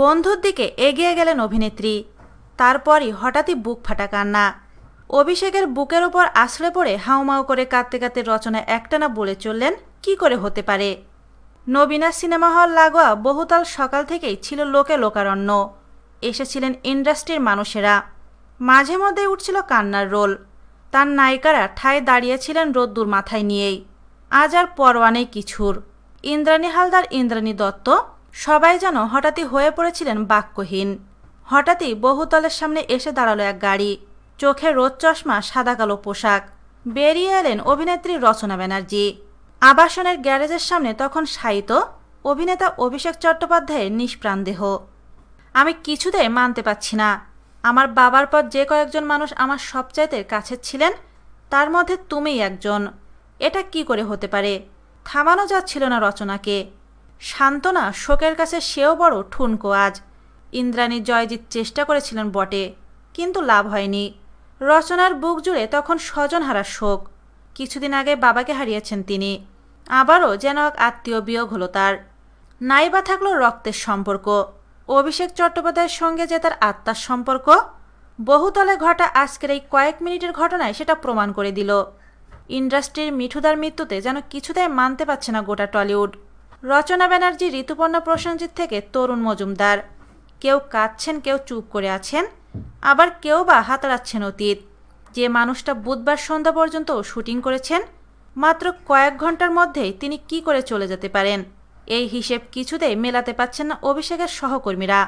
বন্ধুর দিকে এগিয়ে গেলেন অভিনেত্রী তারপরই হঠাৎই বুক ফাটা কান্না অভিষেকের বুকের ওপর আশ্রয় পড়ে হাউমাউ করে কাঁদতে কাঁদতে রচনা একটানা বলে চললেন কি করে হতে পারে নবীনা সিনেমা হল লাগোয়া বহুতাল সকাল থেকেই ছিল লোকে লোকারণ্য এসেছিলেন ইন্ডাস্ট্রির মানুষেরা মাঝে মধ্যে উঠছিল কান্নার রোল তার নায়িকারা ঠায় দাঁড়িয়েছিলেন রোদ্দুর মাথায় নিয়েই আজ আর পরোয়া নেই কিছুর ইন্দ্রাণী হালদার ইন্দ্রাণী দত্ত সবাই যেন হঠাৎই হয়ে পড়েছিলেন বাক্যহীন হঠাৎই বহুতলের সামনে এসে দাঁড়ালো এক গাড়ি চোখে রোদ চশমা সাদা কালো পোশাক বেরিয়ে এলেন অভিনেত্রী রচনা ব্যানার্জি আবাসনের গ্যারেজের সামনে তখন সাইিত অভিনেতা অভিষেক চট্টোপাধ্যায়ের নিষ্প্রাণ দেহ আমি কিছুতেই মানতে পারছি না আমার বাবার পর যে কয়েকজন মানুষ আমার সবচাইতে কাছে ছিলেন তার মধ্যে তুমিই একজন এটা কি করে হতে পারে থামানো যাচ্ছিল না রচনাকে সান্ত্বনা শোকের কাছে সেও বড় ঠুনকো আজ ইন্দ্রাণী জয়জিৎ চেষ্টা করেছিলেন বটে কিন্তু লাভ হয়নি রচনার বুক জুড়ে তখন স্বজন হারা শোক কিছুদিন আগে বাবাকে হারিয়েছেন তিনি আবারও যেন এক আত্মীয় বিয়োগ হলো তার নাই বা থাকলো রক্তের সম্পর্ক অভিষেক চট্টোপাধ্যায়ের সঙ্গে যে তার আত্মার সম্পর্ক বহুতলে ঘটা আজকের এই কয়েক মিনিটের ঘটনায় সেটা প্রমাণ করে দিল ইন্ডাস্ট্রির মিঠুদার মৃত্যুতে যেন কিছুতেই মানতে পারছে না গোটা টলিউড রচনা ব্যানার্জি ঋতুপর্ণা প্রসেনজিৎ থেকে তরুণ মজুমদার কেউ কাঁদছেন কেউ চুপ করে আছেন আবার কেউ বা হাতড়াচ্ছেন অতীত যে মানুষটা বুধবার সন্ধ্যা পর্যন্ত শুটিং করেছেন মাত্র কয়েক ঘন্টার মধ্যেই তিনি কি করে চলে যেতে পারেন এই হিসেব কিছুতেই মেলাতে পারছেন না অভিষেকের সহকর্মীরা